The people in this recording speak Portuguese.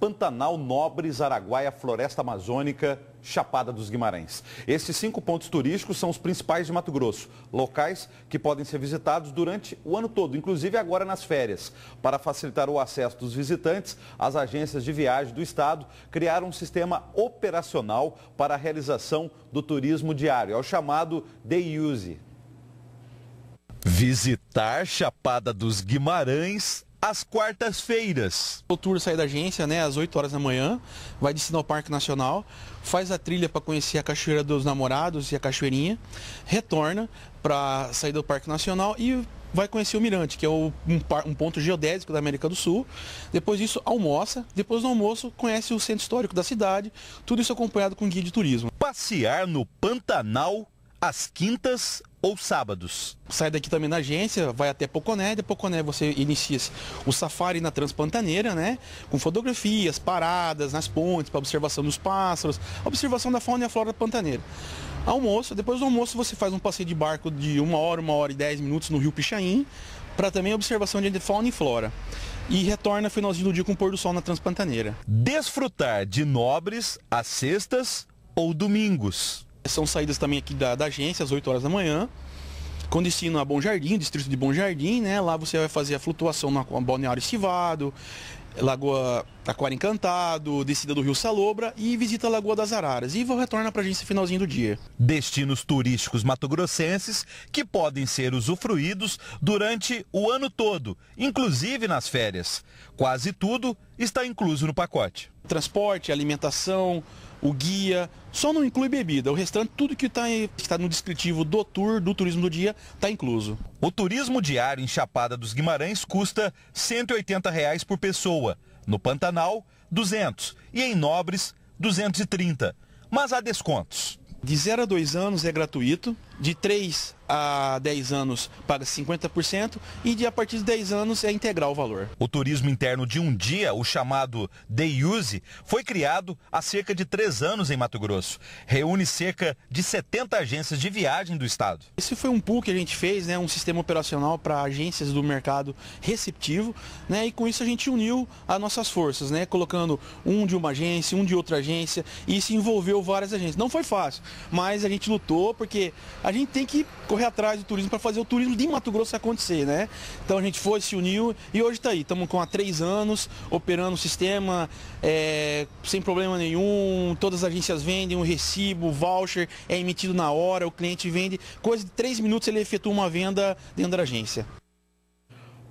Pantanal, Nobres, Araguaia, Floresta Amazônica, Chapada dos Guimarães. Esses cinco pontos turísticos são os principais de Mato Grosso, locais que podem ser visitados durante o ano todo, inclusive agora nas férias. Para facilitar o acesso dos visitantes, as agências de viagem do estado criaram um sistema operacional para a realização do turismo diário, é o chamado Day Use. Visitar Chapada dos Guimarães às quartas-feiras. O tour sai da agência, né, às 8 horas da manhã, vai de ao Parque Nacional, faz a trilha para conhecer a Cachoeira dos Namorados e a Cachoeirinha, retorna para sair do Parque Nacional e vai conhecer o Mirante, que é um, um, ponto geodésico da América do Sul. Depois disso, almoça. Depois do almoço, conhece o centro histórico da cidade. Tudo isso acompanhado com guia de turismo. Passear no Pantanal às quintas ou sábados. Sai daqui também da agência, vai até Poconé, de Poconé você inicia o safari na Transpantaneira, né? Com fotografias, paradas nas pontes para observação dos pássaros, observação da fauna e a flora da pantaneira. Almoço, depois do almoço você faz um passeio de barco de uma hora, uma hora e dez minutos no Rio Pichain, para também observação de fauna e flora. E retorna finalzinho do dia com o pôr do sol na Transpantaneira. Desfrutar de nobres às sextas ou domingos. São saídas também aqui da, da agência, às 8 horas da manhã, com destino a Bom Jardim, distrito de Bom Jardim, né? Lá você vai fazer a flutuação na Balneário Estivado, Lagoa Aquário Encantado, descida do Rio Salobra e visita a Lagoa das Araras. E retornar para a agência finalzinho do dia. Destinos turísticos matogrossenses que podem ser usufruídos durante o ano todo, inclusive nas férias. Quase tudo está incluso no pacote. Transporte, alimentação, o guia, só não inclui bebida. O restante, tudo que está tá no descritivo do tour, do turismo do dia, está incluso. O turismo diário em Chapada dos Guimarães custa R$ 180 reais por pessoa. No Pantanal, 200 e em Nobres, 230. Mas há descontos. De 0 a 2 anos é gratuito, de 3 a 10 anos paga 50% e de a partir de 10 anos é integral o valor. O turismo interno de um dia, o chamado Day Use, foi criado há cerca de 3 anos em Mato Grosso. Reúne cerca de 70 agências de viagem do estado. Esse foi um pool que a gente fez, né, um sistema operacional para agências do mercado receptivo, né, e com isso a gente uniu as nossas forças, né, colocando um de uma agência, um de outra agência e se envolveu várias agências. Não foi fácil, mas a gente lutou porque a gente tem que correr atrás do turismo para fazer o turismo de Mato Grosso acontecer, né? Então a gente foi, se uniu e hoje está aí. Estamos com há três anos operando o sistema é, sem problema nenhum. Todas as agências vendem um recibo, voucher, é emitido na hora, o cliente vende. Coisa de três minutos ele efetua uma venda dentro da agência.